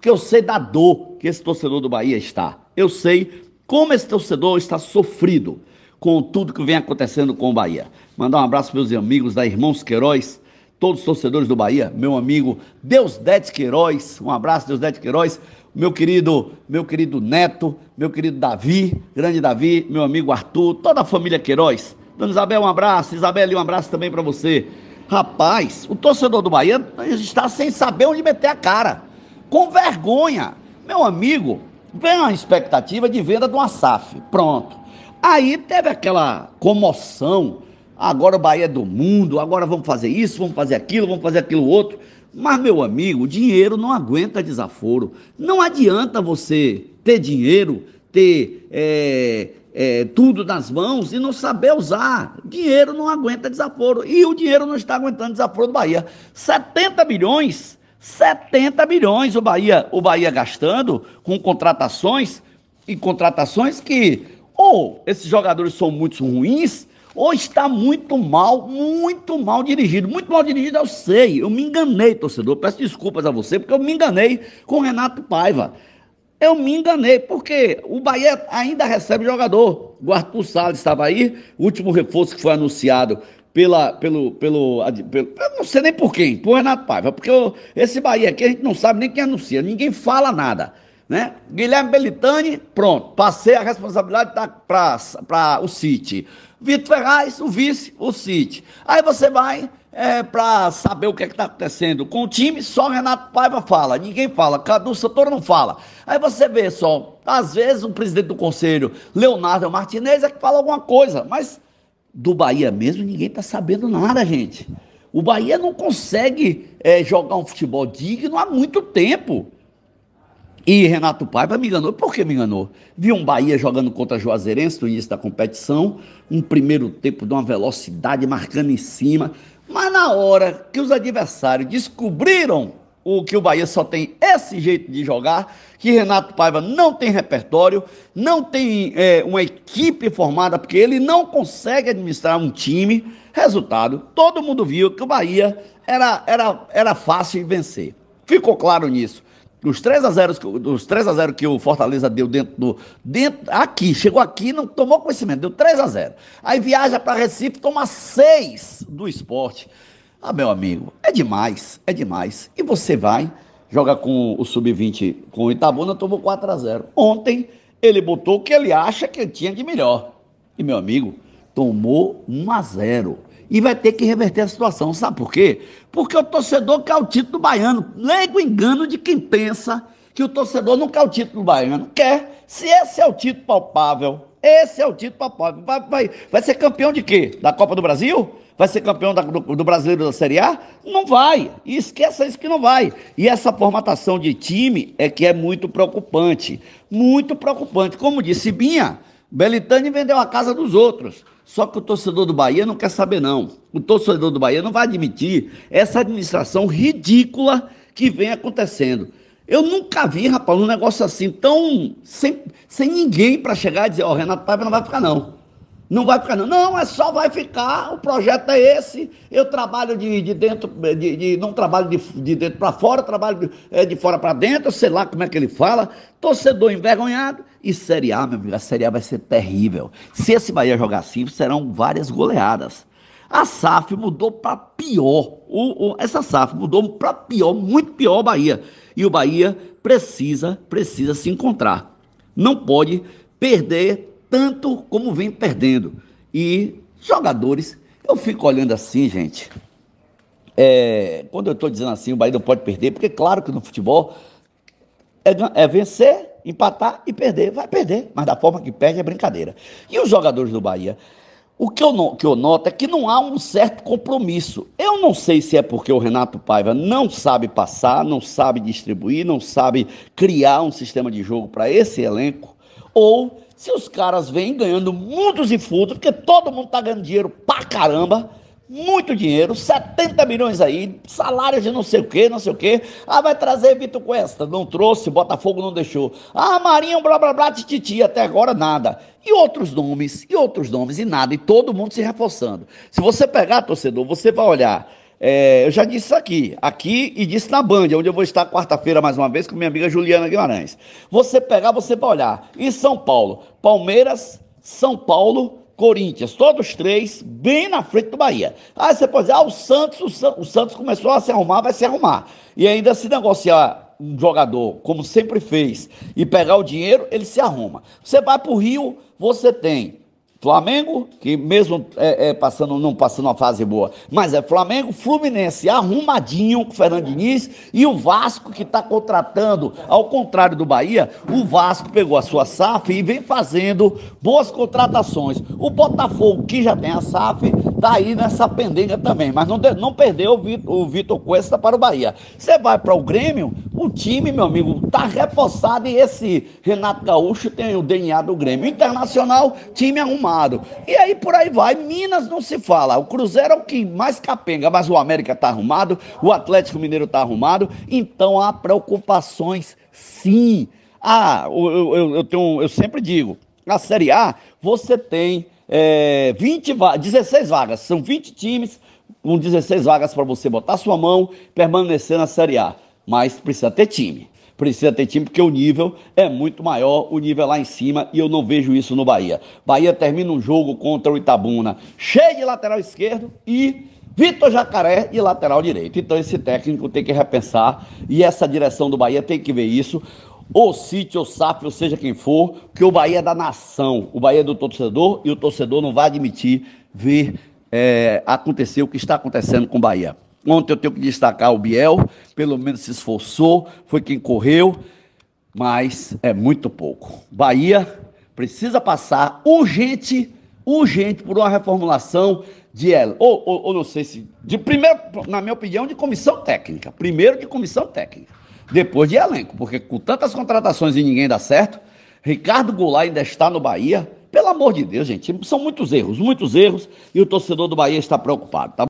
porque eu sei da dor que esse torcedor do Bahia está. Eu sei como esse torcedor está sofrido com tudo que vem acontecendo com o Bahia. Mandar um abraço para meus amigos da Irmãos Queiroz, todos os torcedores do Bahia, meu amigo Deus Dete Queiroz, um abraço Deus Dete Queiroz, meu querido, meu querido Neto, meu querido Davi, grande Davi, meu amigo Arthur, toda a família Queiroz. Dona Isabel, um abraço, Isabel, um abraço também para você. Rapaz, o torcedor do Bahia está sem saber onde meter a cara com vergonha. Meu amigo, vem uma expectativa de venda do Asaf. Pronto. Aí teve aquela comoção. Agora o Bahia é do mundo, agora vamos fazer isso, vamos fazer aquilo, vamos fazer aquilo outro. Mas, meu amigo, dinheiro não aguenta desaforo. Não adianta você ter dinheiro, ter é, é, tudo nas mãos e não saber usar. Dinheiro não aguenta desaforo. E o dinheiro não está aguentando desaforo do Bahia. 70 milhões 70 milhões o Bahia, o Bahia gastando com contratações e contratações que ou esses jogadores são muito ruins ou está muito mal, muito mal dirigido. Muito mal dirigido, eu sei. Eu me enganei, torcedor. Peço desculpas a você, porque eu me enganei com o Renato Paiva. Eu me enganei, porque o Bahia ainda recebe jogador. O Arthur Salles estava aí, último reforço que foi anunciado pela, pelo, pelo, pelo, Eu não sei nem por quem, por Renato Paiva, porque eu, esse Bahia aqui a gente não sabe nem quem anuncia, ninguém fala nada. Né? Guilherme Belitani, pronto, passei a responsabilidade tá para o City. Vitor Ferraz, o vice, o City. Aí você vai é, para saber o que é está acontecendo com o time, só o Renato Paiva fala, ninguém fala, Cadu Santoro não fala. Aí você vê só, às vezes o presidente do conselho, Leonardo Martinez, é que fala alguma coisa, mas do Bahia mesmo, ninguém está sabendo nada, gente. O Bahia não consegue é, jogar um futebol digno há muito tempo. E Renato Paiva me enganou. Por que me enganou? Vi um Bahia jogando contra Juazeirense no início da competição, um primeiro tempo de uma velocidade marcando em cima. Mas na hora que os adversários descobriram o que o Bahia só tem esse jeito de jogar, que Renato Paiva não tem repertório, não tem é, uma equipe formada, porque ele não consegue administrar um time. Resultado, todo mundo viu que o Bahia era, era, era fácil de vencer. Ficou claro nisso. Dos 3 a 0 dos 3 a 0 que o Fortaleza deu dentro do dentro aqui, chegou aqui, não tomou conhecimento, deu 3 a 0. Aí viaja para Recife, toma 6 do esporte. Ah, meu amigo, é demais, é demais. E você vai, joga com o Sub-20 com o Itabuna, tomou 4 a 0 Ontem ele botou o que ele acha que ele tinha de melhor. E, meu amigo, tomou 1 a 0 E vai ter que reverter a situação. Sabe por quê? Porque o torcedor quer o título baiano. lego engano de quem pensa que o torcedor não quer o título baiano. Quer. Se esse é o título palpável esse é o título Papoca. Vai, vai, vai ser campeão de quê? Da Copa do Brasil? Vai ser campeão da, do, do, brasileiro da Série A? Não vai. E esqueça isso que não vai. E essa formatação de time é que é muito preocupante. Muito preocupante. Como disse Binha, Belitani vendeu a casa dos outros. Só que o torcedor do Bahia não quer saber, não. O torcedor do Bahia não vai admitir essa administração ridícula que vem acontecendo. Eu nunca vi, rapaz, um negócio assim tão. sem, sem ninguém para chegar e dizer: Ó, oh, Renato Paiva não vai ficar, não. Não vai ficar, não. Não, é só vai ficar. O projeto é esse. Eu trabalho de, de dentro, de, de, não trabalho de, de dentro para fora, trabalho de, é, de fora para dentro. Sei lá como é que ele fala. Torcedor envergonhado. E Série A, meu amigo, a Série A vai ser terrível. Se esse Bahia jogar assim, serão várias goleadas. A SAF mudou para pior. O, o, essa SAF mudou para pior, muito pior Bahia. E o Bahia precisa, precisa se encontrar. Não pode perder tanto como vem perdendo. E jogadores, eu fico olhando assim, gente. É, quando eu estou dizendo assim, o Bahia não pode perder, porque claro que no futebol é, é vencer empatar e perder. Vai perder, mas da forma que perde é brincadeira. E os jogadores do Bahia, o que eu, que eu noto é que não há um certo compromisso. Eu não sei se é porque o Renato Paiva não sabe passar, não sabe distribuir, não sabe criar um sistema de jogo para esse elenco, ou se os caras vêm ganhando mundos e frutos, porque todo mundo está ganhando dinheiro pra caramba, muito dinheiro, 70 milhões aí, salários de não sei o que, não sei o que. Ah, vai trazer Vitor Cuesta, não trouxe, Botafogo não deixou. Ah, Marinho, blá blá blá, tititi, até agora nada. E outros nomes, e outros nomes, e nada, e todo mundo se reforçando. Se você pegar, torcedor, você vai olhar. É, eu já disse isso aqui, aqui e disse na Band, onde eu vou estar quarta-feira mais uma vez com minha amiga Juliana Guimarães. Você pegar, você vai olhar. Em São Paulo, Palmeiras, São Paulo, Corinthians, todos três, bem na frente do Bahia. Aí você pode dizer, ah, o Santos, o, San... o Santos começou a se arrumar, vai se arrumar. E ainda se negociar um jogador, como sempre fez, e pegar o dinheiro, ele se arruma. Você vai para o Rio, você tem Flamengo, que mesmo é, é, passando, não passando uma fase boa, mas é Flamengo, Fluminense arrumadinho com o Fernando Diniz e o Vasco que está contratando, ao contrário do Bahia, o Vasco pegou a sua SAF e vem fazendo boas contratações. O Botafogo, que já tem a SAF, tá aí nessa pendenga também. Mas não, não perdeu o Vitor, o Vitor Cuesta para o Bahia. Você vai para o Grêmio, o time, meu amigo, tá reforçado e esse Renato Gaúcho tem o DNA do Grêmio. Internacional, time arrumado. E aí por aí vai. Minas não se fala. O Cruzeiro é o que mais capenga, mas o América tá arrumado, o Atlético Mineiro tá arrumado. Então há preocupações, sim. Ah, eu, eu, eu, tenho, eu sempre digo, na Série A você tem é, 20 va 16 vagas, são 20 times com 16 vagas para você botar sua mão, permanecer na Série A. Mas precisa ter time. Precisa ter time porque o nível é muito maior, o nível é lá em cima e eu não vejo isso no Bahia. Bahia termina um jogo contra o Itabuna cheio de lateral esquerdo e Vitor Jacaré e lateral direito. Então esse técnico tem que repensar e essa direção do Bahia tem que ver isso ou City, ou SAF, ou seja quem for, que o Bahia é da nação, o Bahia é do torcedor e o torcedor não vai admitir ver é, acontecer o que está acontecendo com o Bahia. Ontem eu tenho que destacar o Biel, pelo menos se esforçou, foi quem correu, mas é muito pouco. Bahia precisa passar urgente, urgente por uma reformulação de ela, ou, ou, ou não sei se, de primeiro, na minha opinião, de comissão técnica. Primeiro de comissão técnica depois de elenco, porque com tantas contratações e ninguém dá certo, Ricardo Goulart ainda está no Bahia. Pelo amor de Deus, gente, são muitos erros, muitos erros, e o torcedor do Bahia está preocupado, tá